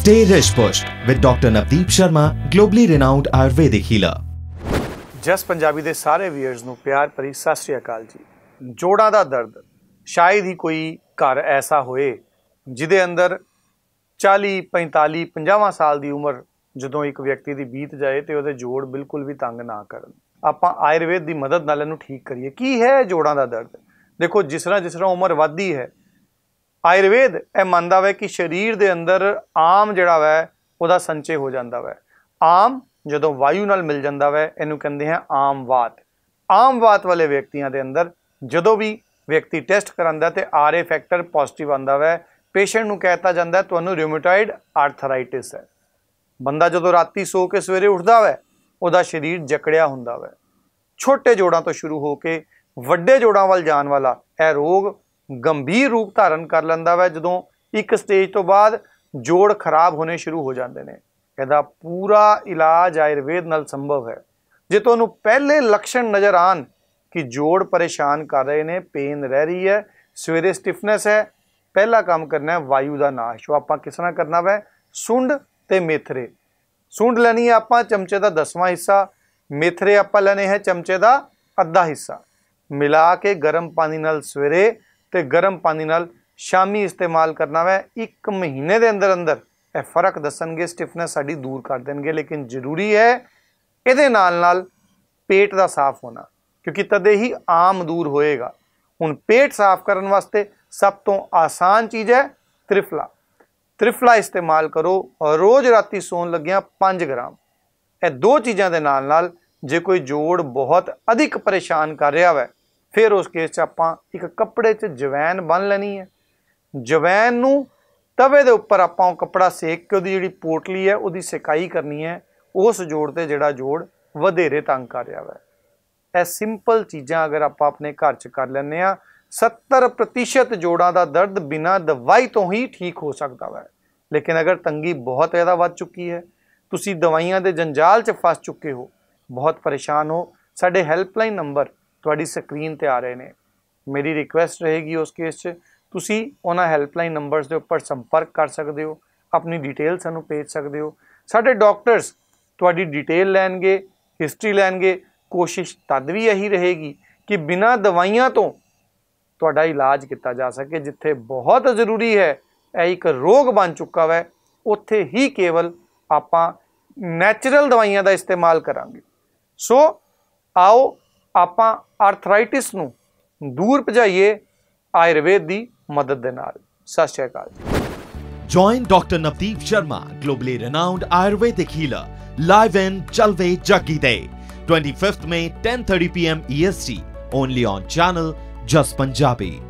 stay Rish with doctor Navdeep Sharma Sharma, globally renowned healer Jus Punjabi ਦੇ ਸਾਰੇ viewers ਨੂੰ ਪਿਆਰ ਭਰੀ ਸਤਿ ਸ੍ਰੀ ਅਕਾਲ ਜੀ ਜੋੜਾਂ ਦਾ ਦਰਦ ਸ਼ਾਇਦ ਹੀ ਕੋਈ ਘਰ ਐਸਾ ਹੋਏ ਜਿਹਦੇ ਅੰਦਰ 40 45 50 ਸਾਲ ਦੀ ਉਮਰ ਜਦੋਂ ਇੱਕ ਵਿਅਕਤੀ ਦੀ ਬੀਤ ਜਾਏ ਤੇ ਉਹਦੇ ਜੋੜ ਬਿਲਕੁਲ ਵੀ ਤੰਗ ਨਾ ਕਰਨ ਆਪਾਂ ਆਯੁਰਵੇਦ ਦੀ ਮਦਦ ਨਾਲ ਇਹਨੂੰ ਠੀਕ ਕਰੀਏ ਕੀ ਹੈ ਜੋੜਾਂ ਦਾ ਦਰਦ ਦੇਖੋ ਜਿਸ ਤਰ੍ਹਾਂ ਜਿਸ ਤਰ੍ਹਾਂ ਉਮਰ ਵੱਧਦੀ ਹੈ ਆਯੁਰਵੇਦ ਇਹ ਮੰਨਦਾ ਵੈ ਕਿ ਸਰੀਰ ਦੇ ਅੰਦਰ ਆਮ ਜਿਹੜਾ ਵੈ ਉਹਦਾ ਸੰਚੇ ਹੋ ਜਾਂਦਾ ਵੈ ਆਮ ਜਦੋਂ ਵਾਯੂ ਨਾਲ ਮਿਲ ਜਾਂਦਾ ਵੈ ਇਹਨੂੰ ਕਹਿੰਦੇ ਆ ਆਮ ਵਾਤ ਆਮ ਵਾਤ ਵਾਲੇ ਵਿਅਕਤੀਆਂ ਦੇ ਅੰਦਰ ਜਦੋਂ ਵੀ ਵਿਅਕਤੀ ਟੈਸਟ ਕਰਾਂਦਾ ਤੇ ਆਰਏ ਫੈਕਟਰ ਪੋਜ਼ਿਟਿਵ ਆਂਦਾ ਵੈ ਪੇਸ਼ੈਂਟ ਨੂੰ ਕਹਿਤਾ ਜਾਂਦਾ ਤੁਹਾਨੂੰ ਰਿਊਮੇਟਾਇਡ ਆਰਥਰਾਈਟਿਸ ਹੈ ਬੰਦਾ ਜਦੋਂ ਰਾਤੀ ਸੋ ਕੇ ਸਵੇਰੇ ਉੱਠਦਾ ਵੈ ਉਹਦਾ ਸਰੀਰ ਜਕੜਿਆ ਹੁੰਦਾ ਵੈ ਛੋਟੇ ਜੋੜਾਂ ਤੋਂ ਸ਼ੁਰੂ ਹੋ ਕੇ ਵੱਡੇ ਜੋੜਾਂ ਵੱਲ ਜਾਣ ਵਾਲਾ ਇਹ ਰੋਗ ਗੰਭੀਰ ਰੂਪ ਧਾਰਨ ਕਰ ਲੈਂਦਾ ਵਾ ਜਦੋਂ ਇੱਕ ਸਟੇਜ ਤੋਂ ਬਾਅਦ ਜੋੜ ਖਰਾਬ ਹੋਣੇ ਸ਼ੁਰੂ ਹੋ ਜਾਂਦੇ ਨੇ ਇਹਦਾ ਪੂਰਾ ਇਲਾਜ ਆਯੁਰਵੇਦ ਨਾਲ ਸੰਭਵ ਹੈ ਜੇ ਤੁਹਾਨੂੰ ਪਹਿਲੇ ਲੱਛਣ ਨਜ਼ਰ ਆਣ ਕਿ ਜੋੜ ਪਰੇਸ਼ਾਨ ਕਰ ਰਹੇ ਨੇ ਪੇਨ ਰਹਿ ਰਹੀ ਹੈ ਸਵੇਰੇ ਸਟਿਫਨੈਸ ਹੈ ਪਹਿਲਾ ਕੰਮ ਕਰਨਾ ਹੈ ਵਾਯੂ ਦਾ ਨਾਸ਼ ਉਹ ਆਪਾਂ ਕਿਸ ਤਰ੍ਹਾਂ ਕਰਨਾ ਵੈ ਸੁੰਡ ਤੇ ਮੇਥਰੇ ਸੁੰਡ ਲੈਣੀ ਹੈ ਆਪਾਂ ਚਮਚੇ ਦਾ 10ਵਾਂ ਹਿੱਸਾ ਮੇਥਰੇ ਆਪਾਂ ਲੈਣੇ ਹੈ ਚਮਚੇ ਦਾ ਅੱਧਾ ਹਿੱਸਾ ਮਿਲਾ ਕੇ ਗਰਮ ਪਾਣੀ ਨਾਲ ਸਵੇਰੇ ਤੇ ਗਰਮ ਪਾਣੀ ਨਾਲ ਸ਼ਾਮੀ ਇਸਤੇਮਾਲ ਕਰਨਾ ਹੈ ਇੱਕ ਮਹੀਨੇ ਦੇ ਅੰਦਰ ਅੰਦਰ ਇਹ ਫਰਕ ਦੱਸਣਗੇ ਸਟਿਫਨੈਸ ਸਾਡੀ ਦੂਰ ਕਰ ਦੇਣਗੇ ਲੇਕਿਨ ਜ਼ਰੂਰੀ ਹੈ ਇਹਦੇ ਨਾਲ ਨਾਲ ਪੇਟ ਦਾ ਸਾਫ਼ ਹੋਣਾ ਕਿਉਂਕਿ ਤਦੇ ਹੀ ਆਮ ਦੂਰ ਹੋਏਗਾ ਹੁਣ ਪੇਟ ਸਾਫ਼ ਕਰਨ ਵਾਸਤੇ ਸਭ ਤੋਂ ਆਸਾਨ ਚੀਜ਼ ਹੈ ਤ੍ਰਿਫਲਾ ਤ੍ਰਿਫਲਾ ਇਸਤੇਮਾਲ ਕਰੋ ਰੋਜ਼ ਰਾਤੀ ਸੌਣ ਲੱਗਿਆਂ 5 ਗ੍ਰਾਮ ਇਹ ਦੋ ਚੀਜ਼ਾਂ ਦੇ ਨਾਲ ਨਾਲ ਜੇ ਕੋਈ ਜੋੜ ਬਹੁਤ ਅਧਿਕ ਪਰੇਸ਼ਾਨ ਕਰ ਰਿਹਾ ਹੈ ਫਿਰ ਉਸ ਕੇਸ 'ਚ ਆਪਾਂ ਇੱਕ ਕੱਪੜੇ 'ਚ ਜਵੈਨ ਬੰਨ ਲੈਣੀ ਹੈ ਜਵੈਨ ਨੂੰ ਤਵੇ ਦੇ ਉੱਪਰ ਆਪਾਂ ਉਹ ਕੱਪੜਾ ਸੇਕ ਕੇ ਉਹਦੀ ਜਿਹੜੀ ਪੋਟਲੀ ਹੈ ਉਹਦੀ ਸਿਕਾਈ ਕਰਨੀ ਹੈ ਉਸ ਜੋੜ ਤੇ ਜਿਹੜਾ ਜੋੜ ਵਧੇਰੇ ਤੰਗ ਕਰ ਰਿਹਾ ਹੈ ਇਹ ਸਿੰਪਲ ਚੀਜ਼ਾਂ ਅਗਰ ਆਪਾਂ ਆਪਣੇ ਘਰ 'ਚ ਕਰ ਲੈਂਦੇ ਆ 70% ਜੋੜਾਂ ਦਾ ਦਰਦ ਬਿਨਾ ਦਵਾਈ ਤੋਂ ਹੀ ਠੀਕ ਹੋ ਸਕਦਾ ਹੈ ਲੇਕਿਨ ਅਗਰ ਤੰਗੀ ਬਹੁਤ ਜ਼ਿਆਦਾ ਵੱਧ ਚੁੱਕੀ ਹੈ ਤੁਸੀਂ ਦਵਾਈਆਂ ਦੇ ਜੰਜਾਲ 'ਚ ਫਸ ਚੁੱਕੇ ਹੋ ਬਹੁਤ ਪਰੇਸ਼ਾਨ ਹੋ ਸਾਡੇ ਹੈਲਪਲਾਈਨ ਨੰਬਰ ਤੁਹਾਡੀ ਸਕਰੀਨ ਤੇ ਆ ਰਹੇ ਨੇ ਮੇਰੀ ਰਿਕੁਐਸਟ ਰਹੇਗੀ ਉਸ ਕੇਸ 'ਚ ਤੁਸੀਂ ਉਹਨਾਂ ਹੈਲਪਲਾਈਨ ਨੰਬਰਸ ਦੇ ਉੱਪਰ ਸੰਪਰਕ ਕਰ ਸਕਦੇ ਹੋ ਆਪਣੀ ਡਿਟੇਲ ਸਾਨੂੰ ਭੇਜ ਸਕਦੇ ਹੋ ਸਾਡੇ ਡਾਕਟਰਸ ਤੁਹਾਡੀ ਡਿਟੇਲ ਲੈਣਗੇ ਹਿਸਟਰੀ ਲੈਣਗੇ ਕੋਸ਼ਿਸ਼ ਤਦ ਵੀ ਇਹੀ ਰਹੇਗੀ ਕਿ ਬਿਨਾਂ ਦਵਾਈਆਂ ਤੋਂ ਤੁਹਾਡਾ ਇਲਾਜ ਕੀਤਾ ਜਾ ਸਕੇ ਜਿੱਥੇ ਬਹੁਤ ਜ਼ਰੂਰੀ ਹੈ ਇਹ ਇੱਕ ਰੋਗ ਬਣ ਚੁੱਕਾ ਹੈ ਉੱਥੇ ਹੀ ਕੇਵਲ ਆਪਾਂ ਨੈਚੁਰਲ ਦਵਾਈਆਂ ਦਾ ਇਸਤੇਮਾਲ ਕਰਾਂਗੇ ਸੋ ਆਓ ਆਪਾਂ ਆਰਥਰਾਈਟਿਸ ਨੂੰ ਦੂਰ ਭਜਾਈਏ ਆਯੁਰਵੇਦ ਦੀ ਮਦਦ ਦੇ ਨਾਲ ਸਤਿ ਸ਼੍ਰੀ ਅਕਾਲ join doctor Navdeep Sharma globally renowned Ayurvedic healer live in ਚਲਵੇ ਜੱਗੀ ਦੇ 25th May 10:30 PM EST only on channel Jus Punjabi